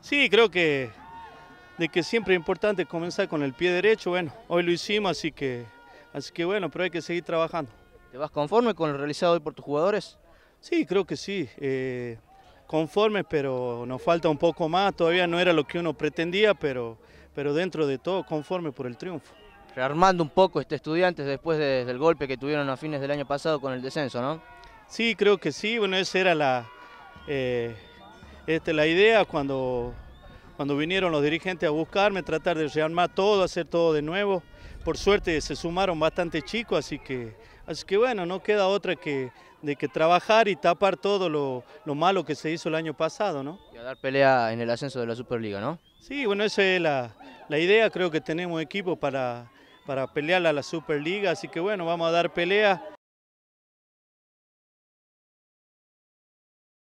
Sí, creo que, de que siempre es importante comenzar con el pie derecho. Bueno, hoy lo hicimos, así que, así que bueno, pero hay que seguir trabajando. ¿Te vas conforme con lo realizado hoy por tus jugadores? Sí, creo que sí. Eh, conforme, pero nos falta un poco más. Todavía no era lo que uno pretendía, pero, pero dentro de todo conforme por el triunfo. Rearmando un poco este estudiante después del golpe que tuvieron a fines del año pasado con el descenso, ¿no? Sí, creo que sí. Bueno, esa era la... Eh, es este, la idea cuando, cuando vinieron los dirigentes a buscarme, tratar de rearmar todo, hacer todo de nuevo. Por suerte se sumaron bastante chicos, así que, así que bueno, no queda otra que, de que trabajar y tapar todo lo, malo que se hizo el año pasado, ¿no? Y a dar pelea en el ascenso de la Superliga, ¿no? Sí, bueno, esa es la, idea, creo que tenemos equipo para, para pelear a la Superliga, así que bueno, vamos a dar pelea.